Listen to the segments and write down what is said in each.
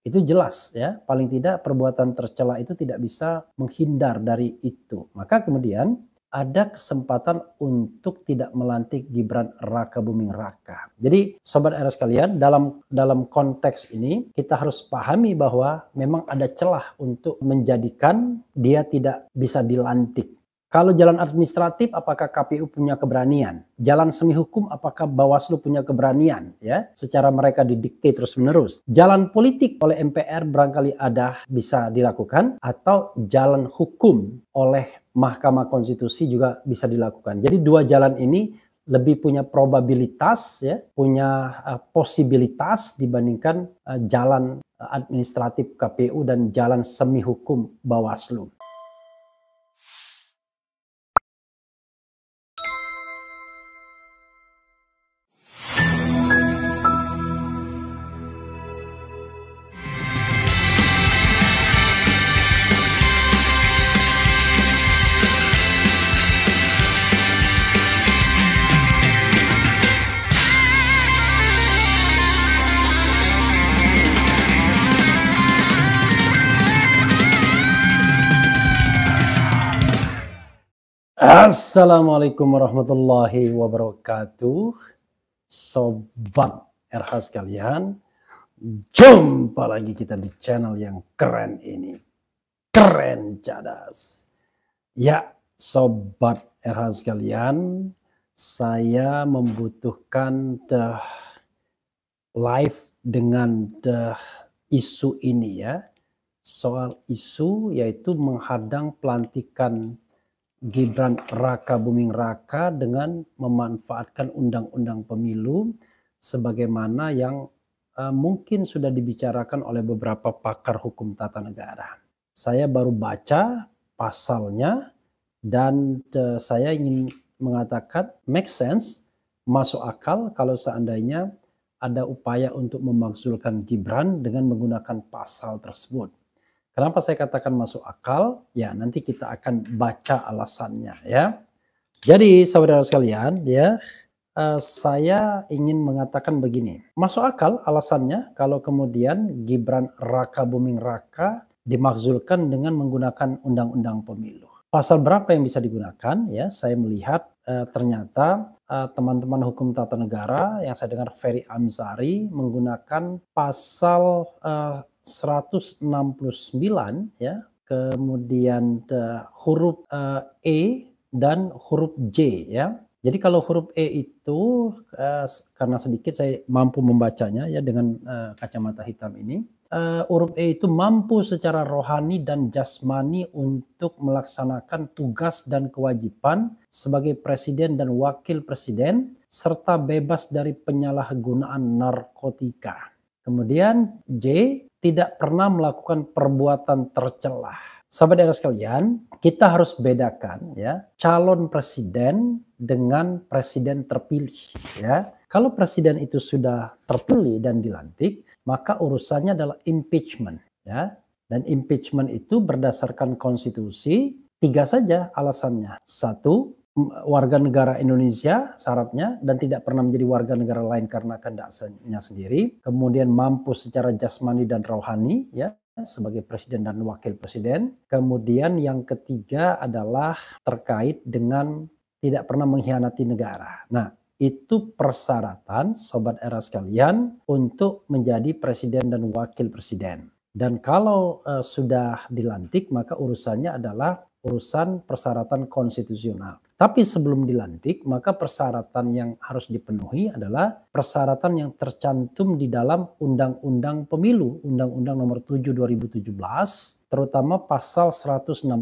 Itu jelas ya, paling tidak perbuatan tercela itu tidak bisa menghindar dari itu. Maka kemudian ada kesempatan untuk tidak melantik Gibran Raka Buming Raka. Jadi sobat RS sekalian, dalam dalam konteks ini kita harus pahami bahwa memang ada celah untuk menjadikan dia tidak bisa dilantik kalau jalan administratif, apakah KPU punya keberanian? Jalan semi hukum, apakah Bawaslu punya keberanian? Ya, secara mereka didikte terus menerus. Jalan politik oleh MPR barangkali ada bisa dilakukan, atau jalan hukum oleh Mahkamah Konstitusi juga bisa dilakukan. Jadi dua jalan ini lebih punya probabilitas ya, punya uh, posibilitas dibandingkan uh, jalan eh, administratif KPU dan jalan semi hukum Bawaslu. Assalamualaikum warahmatullahi wabarakatuh. Sobat RH sekalian, jumpa lagi kita di channel yang keren ini. Keren cadas. Ya, sobat RH sekalian, saya membutuhkan the live dengan the isu ini ya. Soal isu yaitu menghadang pelantikan Gibran Raka Buming Raka dengan memanfaatkan undang-undang pemilu sebagaimana yang uh, mungkin sudah dibicarakan oleh beberapa pakar hukum tata negara. Saya baru baca pasalnya dan uh, saya ingin mengatakan make sense, masuk akal kalau seandainya ada upaya untuk memaksulkan Gibran dengan menggunakan pasal tersebut. Kenapa saya katakan masuk akal? Ya, nanti kita akan baca alasannya ya. Jadi saudara sekalian, ya uh, saya ingin mengatakan begini. Masuk akal alasannya kalau kemudian Gibran Raka Buming Raka dimakzulkan dengan menggunakan undang-undang pemilu. Pasal berapa yang bisa digunakan? Ya, saya melihat uh, ternyata eh, teman-teman uh, hukum tata negara yang saya dengar Ferry Amzari menggunakan pasal uh, 169 ya, kemudian uh, huruf uh, E dan huruf J ya. Jadi kalau huruf E itu uh, karena sedikit saya mampu membacanya ya dengan uh, kacamata hitam ini. Uh, huruf E itu mampu secara rohani dan jasmani untuk melaksanakan tugas dan kewajiban sebagai presiden dan wakil presiden serta bebas dari penyalahgunaan narkotika. Kemudian J tidak pernah melakukan perbuatan tercelah. Sobat daerah sekalian, kita harus bedakan ya calon presiden dengan presiden terpilih ya. Kalau presiden itu sudah terpilih dan dilantik, maka urusannya adalah impeachment ya. Dan impeachment itu berdasarkan konstitusi tiga saja alasannya. Satu, warga negara Indonesia syaratnya dan tidak pernah menjadi warga negara lain karena kehendaknya sendiri, kemudian mampu secara jasmani dan rohani ya sebagai presiden dan wakil presiden. Kemudian yang ketiga adalah terkait dengan tidak pernah mengkhianati negara. Nah, itu persyaratan sobat era sekalian untuk menjadi presiden dan wakil presiden. Dan kalau uh, sudah dilantik maka urusannya adalah urusan persyaratan konstitusional. Tapi sebelum dilantik, maka persyaratan yang harus dipenuhi adalah persyaratan yang tercantum di dalam Undang-Undang Pemilu, Undang-Undang Nomor 7 2017, terutama pasal 169.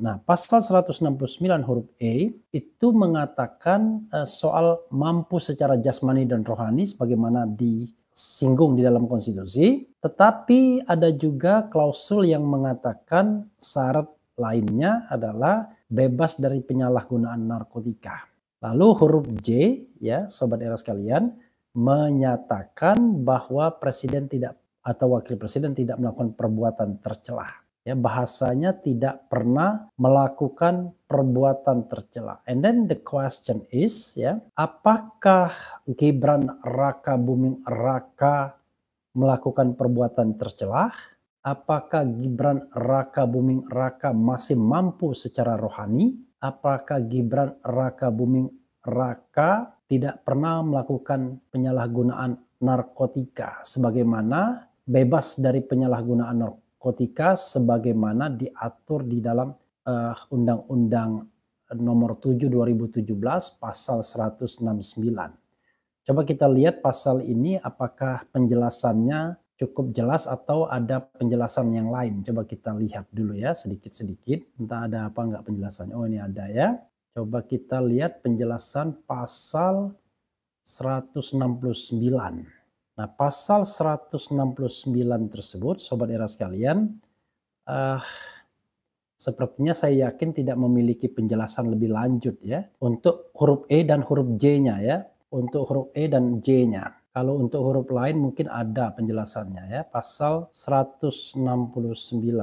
Nah, pasal 169 huruf E itu mengatakan eh, soal mampu secara jasmani dan rohani sebagaimana disinggung di dalam konstitusi, tetapi ada juga klausul yang mengatakan syarat lainnya adalah bebas dari penyalahgunaan narkotika. Lalu huruf J ya sobat era sekalian menyatakan bahwa presiden tidak atau wakil presiden tidak melakukan perbuatan tercelah. Ya bahasanya tidak pernah melakukan perbuatan tercela. And then the question is ya, apakah Gibran Raka Buming Raka melakukan perbuatan tercelah? Apakah Gibran Raka Buming Raka masih mampu secara rohani? Apakah Gibran Raka Buming Raka tidak pernah melakukan penyalahgunaan narkotika sebagaimana bebas dari penyalahgunaan narkotika sebagaimana diatur di dalam undang eh, undang-undang nomor 7 2017 pasal 169. Coba kita lihat pasal ini apakah penjelasannya cukup jelas atau ada penjelasan yang lain? Coba kita lihat dulu ya sedikit-sedikit. Entah ada apa enggak penjelasannya. Oh ini ada ya. Coba kita lihat penjelasan pasal 169. Nah pasal 169 tersebut Sobat Era sekalian. Uh, sepertinya saya yakin tidak memiliki penjelasan lebih lanjut ya. Untuk huruf E dan huruf J-nya ya. Untuk huruf E dan J-nya. Kalau untuk huruf lain mungkin ada penjelasannya ya. Pasal 169.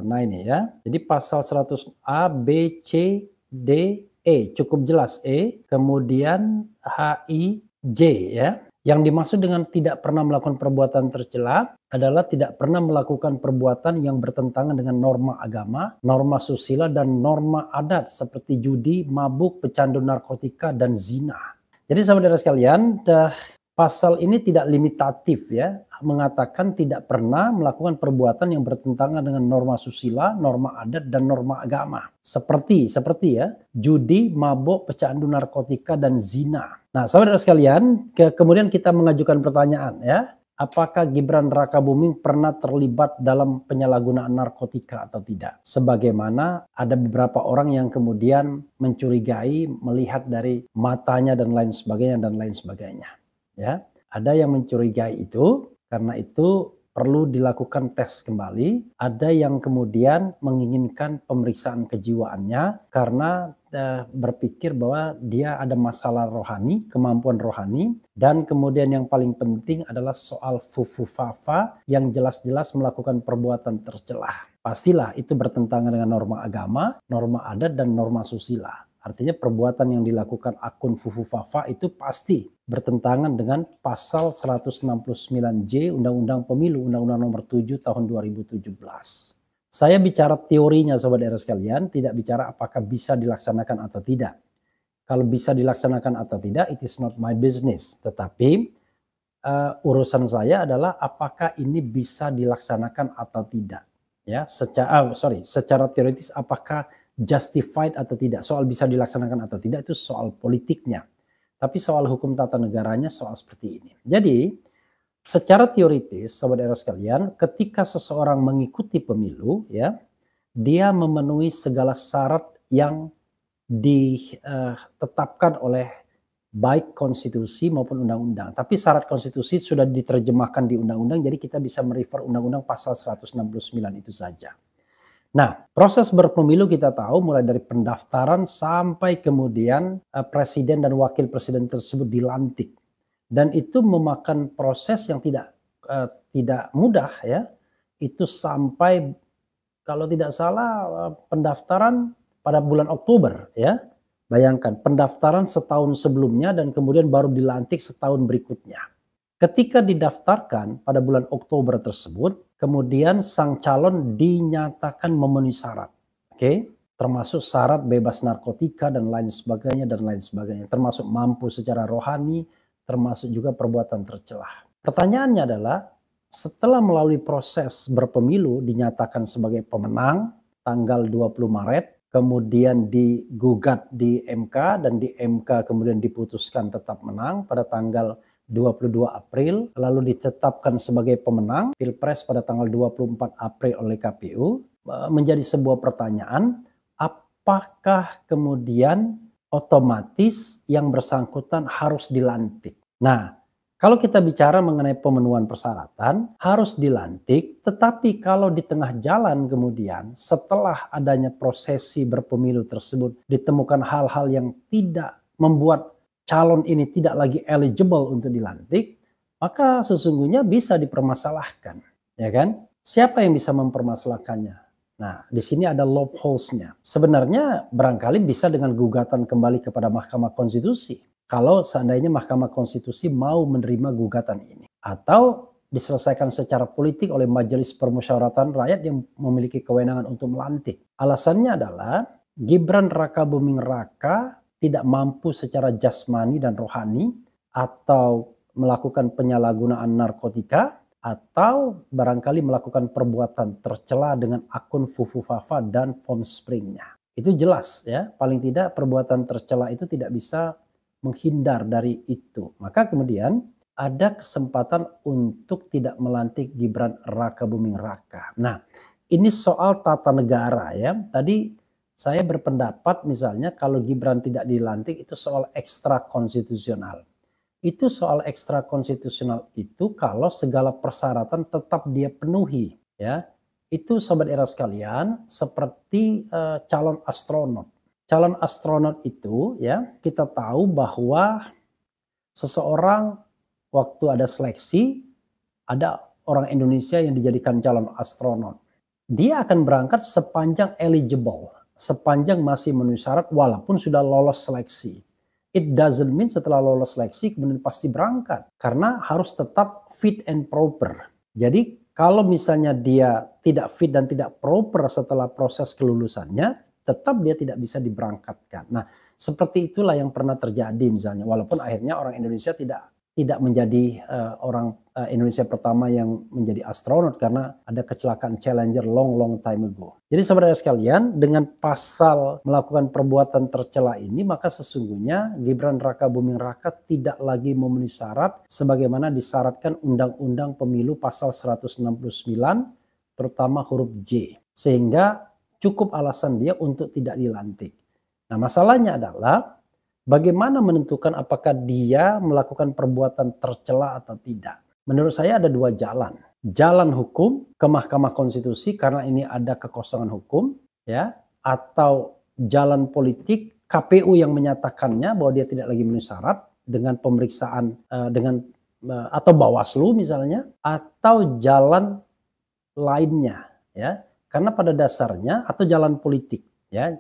Nah ini ya. Jadi pasal 100 A, B, C, D, E. Cukup jelas E. Kemudian H, I, J ya. Yang dimaksud dengan tidak pernah melakukan perbuatan tercela adalah tidak pernah melakukan perbuatan yang bertentangan dengan norma agama, norma susila, dan norma adat seperti judi, mabuk, pecandu narkotika, dan zina. Jadi saudara sekalian, dah Pasal ini tidak limitatif ya, mengatakan tidak pernah melakukan perbuatan yang bertentangan dengan norma susila, norma adat dan norma agama. Seperti seperti ya, judi, mabok, pecandu narkotika dan zina. Nah, saudara sekalian, ke kemudian kita mengajukan pertanyaan ya, apakah Gibran Rakabuming pernah terlibat dalam penyalahgunaan narkotika atau tidak. Sebagaimana ada beberapa orang yang kemudian mencurigai melihat dari matanya dan lain sebagainya dan lain sebagainya ya. Ada yang mencurigai itu, karena itu perlu dilakukan tes kembali. Ada yang kemudian menginginkan pemeriksaan kejiwaannya karena eh, berpikir bahwa dia ada masalah rohani, kemampuan rohani, dan kemudian yang paling penting adalah soal fufufafa yang jelas-jelas melakukan perbuatan tercelah. Pastilah itu bertentangan dengan norma agama, norma adat, dan norma susila. Artinya perbuatan yang dilakukan akun Fufu Fafa itu pasti bertentangan dengan pasal 169J Undang-Undang Pemilu Undang-Undang Nomor 7 Tahun 2017. Saya bicara teorinya sobat era sekalian, tidak bicara apakah bisa dilaksanakan atau tidak. Kalau bisa dilaksanakan atau tidak, it is not my business. Tetapi uh, urusan saya adalah apakah ini bisa dilaksanakan atau tidak. Ya, secara oh, sorry, secara teoritis apakah justified atau tidak, soal bisa dilaksanakan atau tidak itu soal politiknya. Tapi soal hukum tata negaranya soal seperti ini. Jadi secara teoritis sobat era sekalian, ketika seseorang mengikuti pemilu ya, dia memenuhi segala syarat yang ditetapkan eh, oleh baik konstitusi maupun undang-undang. Tapi syarat konstitusi sudah diterjemahkan di undang-undang jadi kita bisa merefer undang-undang pasal 169 itu saja. Nah, proses berpemilu kita tahu mulai dari pendaftaran sampai kemudian eh, presiden dan wakil presiden tersebut dilantik. Dan itu memakan proses yang tidak eh, tidak mudah ya. Itu sampai kalau tidak salah eh, pendaftaran pada bulan Oktober ya. Bayangkan pendaftaran setahun sebelumnya dan kemudian baru dilantik setahun berikutnya. Ketika didaftarkan pada bulan Oktober tersebut, kemudian sang calon dinyatakan memenuhi syarat. Oke, okay? termasuk syarat bebas narkotika dan lain sebagainya dan lain sebagainya, termasuk mampu secara rohani, termasuk juga perbuatan tercelah. Pertanyaannya adalah setelah melalui proses berpemilu dinyatakan sebagai pemenang tanggal 20 Maret, kemudian digugat di MK dan di MK kemudian diputuskan tetap menang pada tanggal 22 April, lalu ditetapkan sebagai pemenang Pilpres pada tanggal 24 April oleh KPU, eh, menjadi sebuah pertanyaan, apakah kemudian otomatis yang bersangkutan harus dilantik? Nah, kalau kita bicara mengenai pemenuhan persyaratan, harus dilantik, tetapi kalau di tengah jalan kemudian setelah adanya prosesi berpemilu tersebut ditemukan hal-hal yang tidak membuat calon ini tidak lagi eligible untuk dilantik, maka sesungguhnya bisa dipermasalahkan, ya kan? Siapa yang bisa mempermasalahkannya? Nah, di sini ada loophole-nya. Sebenarnya barangkali bisa dengan gugatan kembali kepada Mahkamah Konstitusi kalau seandainya Mahkamah Konstitusi mau menerima gugatan ini atau diselesaikan secara politik oleh Majelis Permusyawaratan Rakyat yang memiliki kewenangan untuk melantik. Alasannya adalah Gibran Raka Buming Raka tidak mampu secara jasmani dan rohani atau melakukan penyalahgunaan narkotika atau barangkali melakukan perbuatan tercela dengan akun Fufu Fafa dan Form Springnya. Itu jelas ya, paling tidak perbuatan tercela itu tidak bisa menghindar dari itu. Maka kemudian ada kesempatan untuk tidak melantik Gibran Raka Buming Raka. Nah, ini soal tata negara ya. Tadi saya berpendapat misalnya kalau Gibran tidak dilantik itu soal ekstra konstitusional. Itu soal ekstra konstitusional itu kalau segala persyaratan tetap dia penuhi ya. Itu sobat era sekalian seperti uh, calon astronot. Calon astronot itu ya kita tahu bahwa seseorang waktu ada seleksi ada orang Indonesia yang dijadikan calon astronot. Dia akan berangkat sepanjang eligible sepanjang masih memenuhi syarat walaupun sudah lolos seleksi. It doesn't mean setelah lolos seleksi kemudian pasti berangkat karena harus tetap fit and proper. Jadi kalau misalnya dia tidak fit dan tidak proper setelah proses kelulusannya, tetap dia tidak bisa diberangkatkan. Nah, seperti itulah yang pernah terjadi misalnya walaupun akhirnya orang Indonesia tidak tidak menjadi uh, orang uh, Indonesia pertama yang menjadi astronot karena ada kecelakaan Challenger long long time ago. Jadi saudara sekalian, dengan pasal melakukan perbuatan tercela ini maka sesungguhnya Gibran Raka Buming Raka tidak lagi memenuhi syarat sebagaimana disyaratkan Undang-Undang Pemilu pasal 169 terutama huruf J. Sehingga cukup alasan dia untuk tidak dilantik. Nah, masalahnya adalah Bagaimana menentukan apakah dia melakukan perbuatan tercela atau tidak? Menurut saya ada dua jalan. Jalan hukum ke Mahkamah Konstitusi karena ini ada kekosongan hukum, ya, atau jalan politik KPU yang menyatakannya bahwa dia tidak lagi memenuhi syarat dengan pemeriksaan uh, dengan uh, atau Bawaslu misalnya, atau jalan lainnya, ya, karena pada dasarnya atau jalan politik, ya,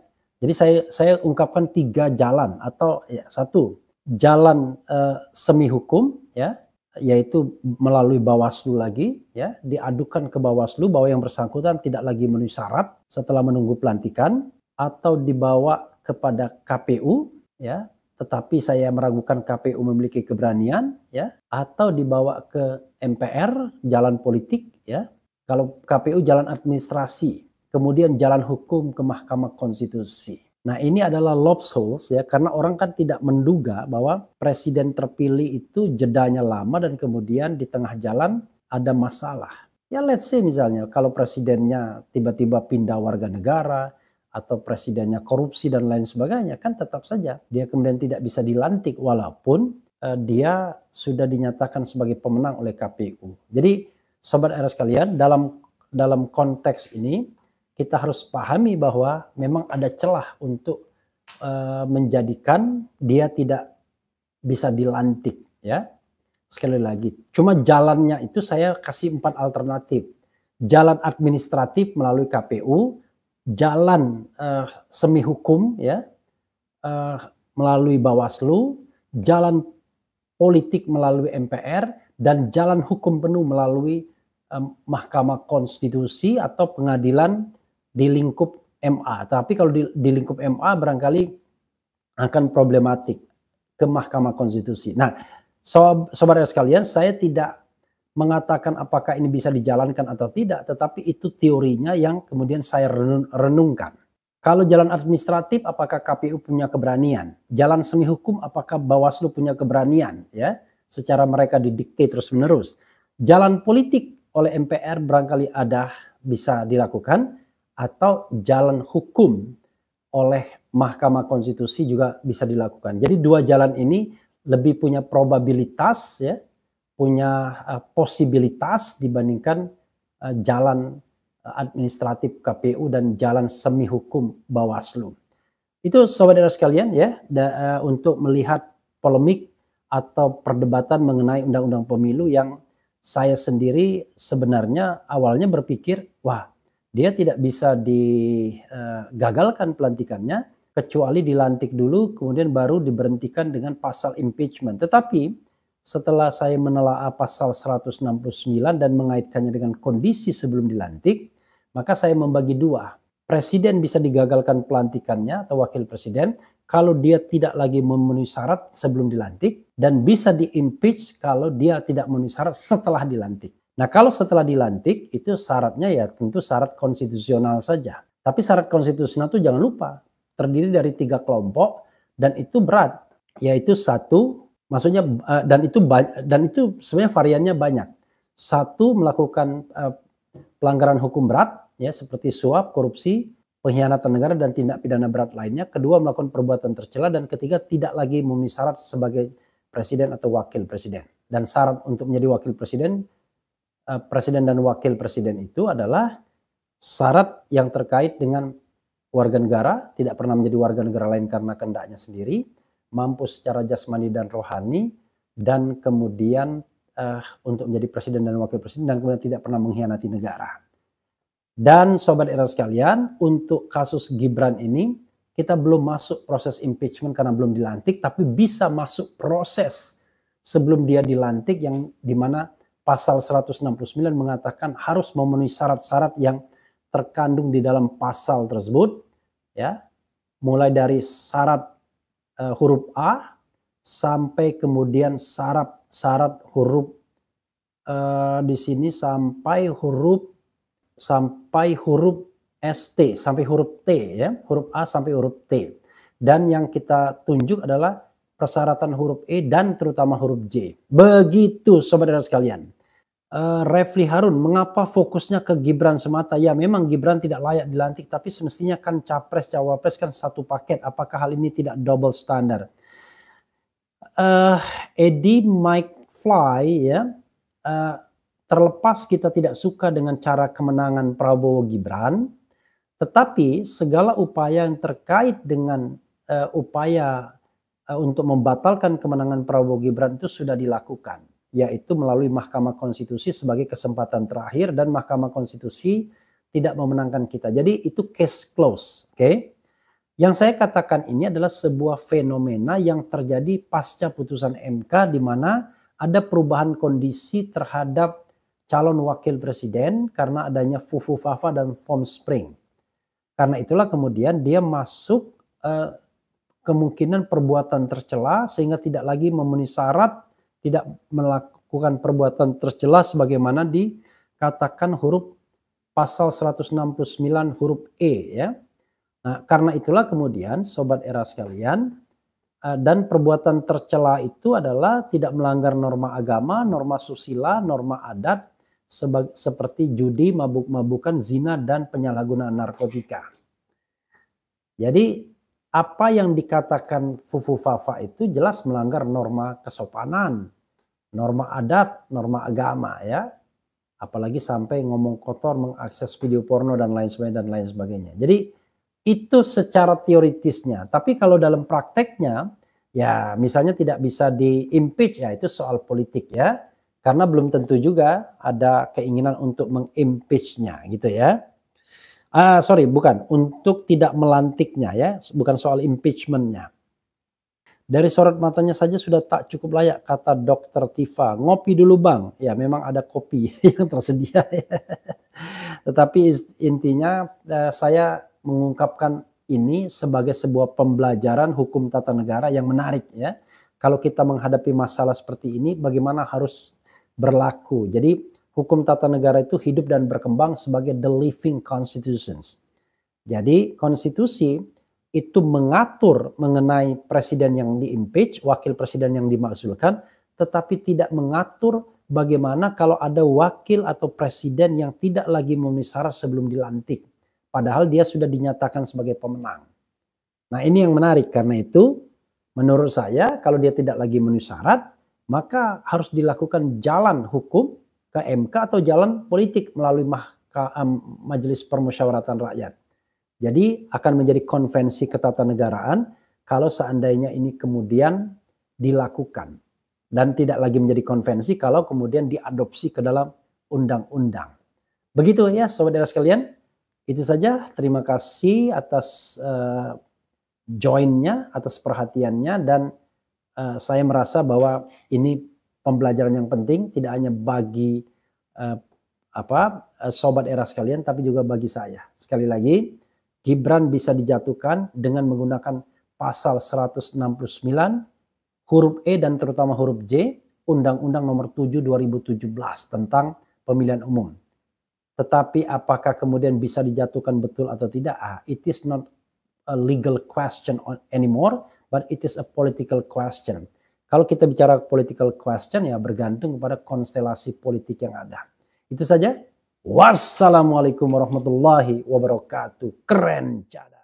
jadi saya saya ungkapkan tiga jalan atau ya, satu jalan uh, semi hukum ya yaitu melalui Bawaslu lagi ya diadukan ke Bawaslu bahwa yang bersangkutan tidak lagi memenuhi syarat setelah menunggu pelantikan atau dibawa kepada KPU ya tetapi saya meragukan KPU memiliki keberanian ya atau dibawa ke MPR jalan politik ya kalau KPU jalan administrasi kemudian jalan hukum ke Mahkamah Konstitusi. Nah ini adalah loopholes ya karena orang kan tidak menduga bahwa presiden terpilih itu jedanya lama dan kemudian di tengah jalan ada masalah. Ya let's say misalnya kalau presidennya tiba-tiba pindah warga negara atau presidennya korupsi dan lain sebagainya kan tetap saja dia kemudian tidak bisa dilantik walaupun eh, dia sudah dinyatakan sebagai pemenang oleh KPU. Jadi sobat RS kalian dalam dalam konteks ini kita harus pahami bahwa memang ada celah untuk uh, menjadikan dia tidak bisa dilantik ya sekali lagi cuma jalannya itu saya kasih empat alternatif jalan administratif melalui KPU jalan uh, semi hukum ya uh, melalui Bawaslu jalan politik melalui MPR dan jalan hukum penuh melalui um, Mahkamah Konstitusi atau pengadilan di lingkup MA. Tapi kalau di, di lingkup MA barangkali akan problematik ke Mahkamah Konstitusi. Nah, sobat saudara sekalian, saya tidak mengatakan apakah ini bisa dijalankan atau tidak, tetapi itu teorinya yang kemudian saya renungkan. Kalau jalan administratif, apakah KPU punya keberanian? Jalan semi hukum, apakah Bawaslu punya keberanian? Ya, secara mereka didikte terus menerus. Jalan politik oleh MPR barangkali ada bisa dilakukan, atau jalan hukum oleh Mahkamah Konstitusi juga bisa dilakukan. Jadi dua jalan ini lebih punya probabilitas ya, punya uh, posibilitas dibandingkan uh, jalan eh, administratif KPU dan jalan semi hukum Bawaslu. Itu saudara sekalian ya da, uh, untuk melihat polemik atau perdebatan mengenai undang-undang pemilu yang saya sendiri sebenarnya awalnya berpikir wah dia tidak bisa digagalkan eh, pelantikannya kecuali dilantik dulu kemudian baru diberhentikan dengan pasal impeachment. Tetapi setelah saya menelaah pasal 169 dan mengaitkannya dengan kondisi sebelum dilantik, maka saya membagi dua. Presiden bisa digagalkan pelantikannya atau wakil presiden kalau dia tidak lagi memenuhi syarat sebelum dilantik dan bisa diimpeach kalau dia tidak memenuhi syarat setelah dilantik. Nah, kalau setelah dilantik itu syaratnya ya tentu syarat konstitusional saja. Tapi syarat konstitusional itu jangan lupa terdiri dari tiga kelompok dan itu berat, yaitu satu, maksudnya eh, dan itu dan itu sebenarnya variannya banyak. Satu melakukan eh, pelanggaran hukum berat, ya seperti suap, korupsi, pengkhianatan negara dan tindak pidana berat lainnya. Kedua melakukan perbuatan tercela dan ketiga tidak lagi memenuhi syarat sebagai presiden atau wakil presiden. Dan syarat untuk menjadi wakil presiden Eh, presiden dan wakil presiden itu adalah syarat yang terkait dengan warga negara, tidak pernah menjadi warga negara lain karena kehendaknya sendiri, mampu secara jasmani dan rohani, dan kemudian uh, untuk menjadi presiden dan wakil presiden, dan kemudian tidak pernah mengkhianati negara. Dan sobat era sekalian, untuk kasus Gibran ini, kita belum masuk proses impeachment karena belum dilantik, tapi bisa masuk proses sebelum dia dilantik yang dimana pasal 169 mengatakan harus memenuhi syarat-syarat yang terkandung di dalam pasal tersebut ya mulai dari syarat uh, huruf A sampai kemudian syarat syarat huruf uh, di sini sampai huruf sampai huruf ST sampai huruf T ya huruf A sampai huruf T dan yang kita tunjuk adalah persyaratan huruf E dan terutama huruf J begitu sobat-saudara sekalian uh, Refli Harun, mengapa fokusnya ke Gibran semata? Ya memang Gibran tidak layak dilantik, tapi semestinya kan capres cawapres kan satu paket. Apakah hal ini tidak double standar? Uh, eh, Eddie Mike Fly ya uh, terlepas kita tidak suka dengan cara kemenangan Prabowo Gibran, tetapi segala upaya yang terkait dengan uh, upaya untuk membatalkan kemenangan Prabowo Gibran itu sudah dilakukan yaitu melalui Mahkamah Konstitusi sebagai kesempatan terakhir dan Mahkamah Konstitusi tidak memenangkan kita. Jadi itu case close, oke? Okay? Yang saya katakan ini adalah sebuah fenomena yang terjadi pasca putusan MK di mana ada perubahan kondisi terhadap calon wakil presiden karena adanya fufu fafa dan form spring. Karena itulah kemudian dia masuk eh, kemungkinan perbuatan tercela sehingga tidak lagi memenuhi syarat tidak melakukan perbuatan tercela sebagaimana dikatakan huruf pasal 169 huruf E ya. Nah, karena itulah kemudian sobat era sekalian eh, dan perbuatan tercela itu adalah tidak melanggar norma agama, norma susila, norma adat seperti judi, mabuk-mabukan, zina dan penyalahgunaan narkotika. Jadi apa yang dikatakan fufu fafa itu jelas melanggar norma kesopanan, norma adat, norma agama ya. Apalagi sampai ngomong kotor, mengakses video porno dan lain sebagainya dan lain sebagainya. Jadi itu secara teoritisnya. Tapi kalau dalam prakteknya ya misalnya tidak bisa di impeach ya itu soal politik ya. Karena belum tentu juga ada keinginan untuk mengimpeachnya gitu ya. Uh, sorry, bukan untuk tidak melantiknya ya, bukan soal impeachmentnya. Dari sorot matanya saja sudah tak cukup layak, kata dokter Tifa. Ngopi dulu bang. Ya memang ada kopi yang tersedia. Tetapi intinya eh, saya mengungkapkan ini sebagai sebuah pembelajaran hukum tata negara yang menarik ya. Kalau kita menghadapi masalah seperti ini, bagaimana harus berlaku. Jadi hukum tata negara itu hidup dan berkembang sebagai the living constitutions. Jadi konstitusi itu mengatur mengenai presiden yang diimpeach, wakil presiden yang dimaksudkan, tetapi tidak mengatur bagaimana kalau ada wakil atau presiden yang tidak lagi memenuhi syarat sebelum dilantik. Padahal dia sudah dinyatakan sebagai pemenang. Nah ini yang menarik karena itu menurut saya kalau dia tidak lagi memenuhi syarat maka harus dilakukan jalan hukum ke MK atau jalan politik melalui majelis permusyawaratan rakyat. Jadi akan menjadi konvensi ketatanegaraan kalau seandainya ini kemudian dilakukan dan tidak lagi menjadi konvensi kalau kemudian diadopsi ke dalam undang-undang. Begitu ya saudara sekalian. Itu saja. Terima kasih atas uh, joinnya, atas perhatiannya dan uh, saya merasa bahwa ini pembelajaran yang penting tidak hanya bagi uh, apa sobat era sekalian tapi juga bagi saya. Sekali lagi Gibran bisa dijatuhkan dengan menggunakan pasal 169 huruf E dan terutama huruf J Undang-Undang Nomor 7 2017 tentang pemilihan umum. Tetapi apakah kemudian bisa dijatuhkan betul atau tidak? Ah, it is not a legal question anymore, but it is a political question. Kalau kita bicara political question ya bergantung kepada konstelasi politik yang ada. Itu saja Wassalamualaikum warahmatullahi wabarakatuh. Keren cara.